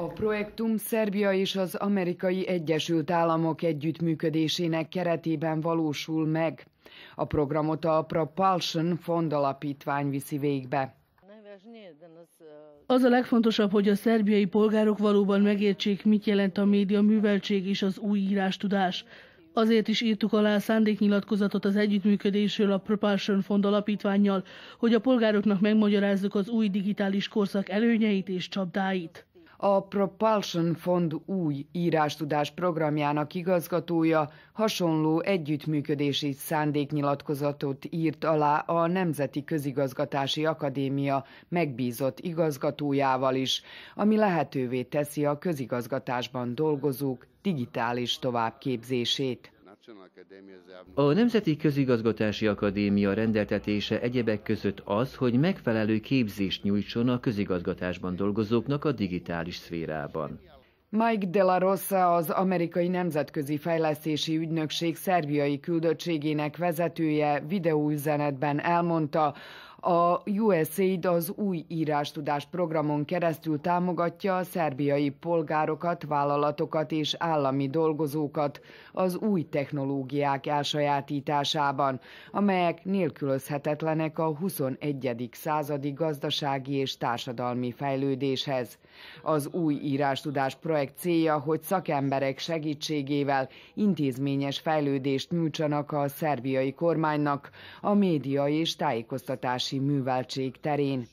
A projektum Szerbia és az Amerikai Egyesült Államok együttműködésének keretében valósul meg. A programot a Propulsion Fond Alapítvány viszi végbe. Az a legfontosabb, hogy a szerbiai polgárok valóban megértsék, mit jelent a média műveltség és az új írástudás. Azért is írtuk alá a szándéknyilatkozatot az együttműködésről a Propulsion Fond alapítványjal, hogy a polgároknak megmagyarázzuk az új digitális korszak előnyeit és csapdáit a Propulsion Fond új írástudás programjának igazgatója hasonló együttműködési szándéknyilatkozatot írt alá a Nemzeti Közigazgatási Akadémia megbízott igazgatójával is, ami lehetővé teszi a közigazgatásban dolgozók digitális továbbképzését. A Nemzeti Közigazgatási Akadémia rendeltetése egyebek között az, hogy megfelelő képzést nyújtson a közigazgatásban dolgozóknak a digitális szférában. Mike De La Rosa, az Amerikai Nemzetközi Fejlesztési Ügynökség szerbiai küldöttségének vezetője videóüzenetben elmondta, a USAID az új írástudás programon keresztül támogatja a szerbiai polgárokat, vállalatokat és állami dolgozókat az új technológiák elsajátításában, amelyek nélkülözhetetlenek a 21. századi gazdasági és társadalmi fejlődéshez. Az új írástudás projekt célja, hogy szakemberek segítségével intézményes fejlődést nyújtsanak a szerbiai kormánynak a média és tájékoztatás műveltség terén.